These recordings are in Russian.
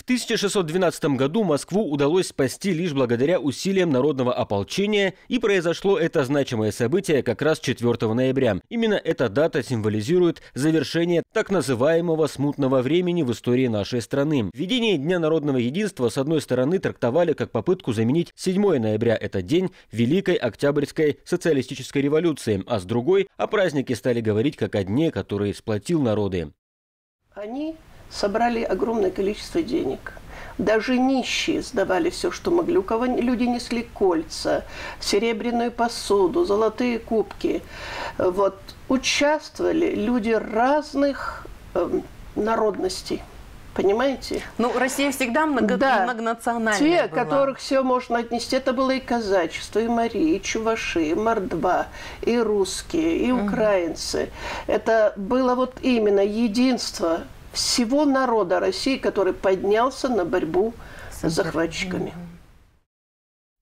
В 1612 году Москву удалось спасти лишь благодаря усилиям народного ополчения, и произошло это значимое событие как раз 4 ноября. Именно эта дата символизирует завершение так называемого смутного времени в истории нашей страны. Введение Дня народного единства с одной стороны трактовали как попытку заменить 7 ноября – этот день Великой Октябрьской социалистической революции, а с другой – о празднике стали говорить как о дне, который сплотил народы. Они собрали огромное количество денег. Даже нищие сдавали все, что могли. У кого люди несли кольца, серебряную посуду, золотые кубки. Вот. Участвовали люди разных э, народностей. Понимаете? Ну, Россия всегда много... да. многонациональная Те, была. которых все можно отнести, это было и казачество, и Марии, и чуваши, и мордва, и русские, и украинцы. Угу. Это было вот именно единство всего народа России, который поднялся на борьбу с захватчиками.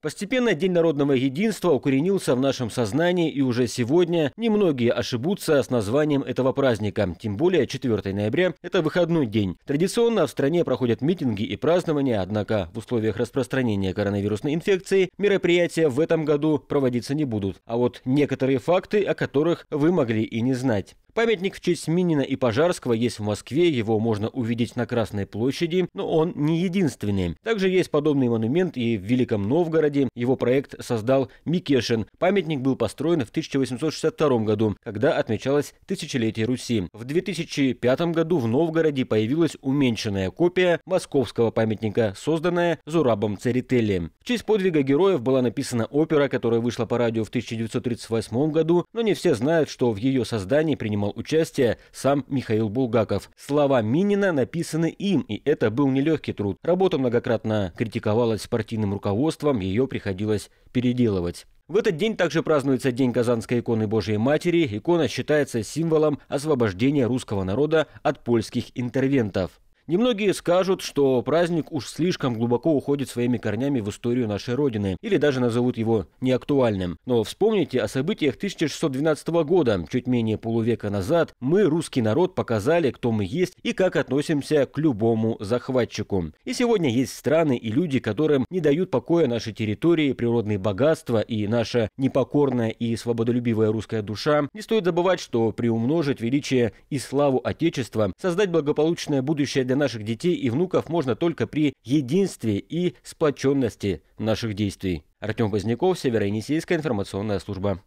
Постепенно День народного единства укоренился в нашем сознании, и уже сегодня немногие ошибутся с названием этого праздника. Тем более 4 ноября – это выходной день. Традиционно в стране проходят митинги и празднования, однако в условиях распространения коронавирусной инфекции мероприятия в этом году проводиться не будут. А вот некоторые факты, о которых вы могли и не знать. Памятник в честь Минина и Пожарского есть в Москве, его можно увидеть на Красной площади, но он не единственный. Также есть подобный монумент и в Великом Новгороде. Его проект создал Микешин. Памятник был построен в 1862 году, когда отмечалось тысячелетие Руси. В 2005 году в Новгороде появилась уменьшенная копия московского памятника, созданная Зурабом Церетели. В честь подвига героев была написана опера, которая вышла по радио в 1938 году, но не все знают, что в ее создании принимал принимал участие сам Михаил Булгаков. Слова Минина написаны им, и это был нелегкий труд. Работа многократно критиковалась партийным руководством, ее приходилось переделывать. В этот день также празднуется День Казанской иконы Божьей Матери. Икона считается символом освобождения русского народа от польских интервентов. Немногие скажут, что праздник уж слишком глубоко уходит своими корнями в историю нашей Родины, или даже назовут его неактуальным. Но вспомните о событиях 1612 года, чуть менее полувека назад, мы, русский народ, показали, кто мы есть и как относимся к любому захватчику. И сегодня есть страны и люди, которым не дают покоя наши территории, природные богатства и наша непокорная и свободолюбивая русская душа. Не стоит забывать, что приумножить величие и славу Отечества, создать благополучное будущее для наших детей и внуков можно только при единстве и сплоченности наших действий. Артем северо Североенисейская информационная служба.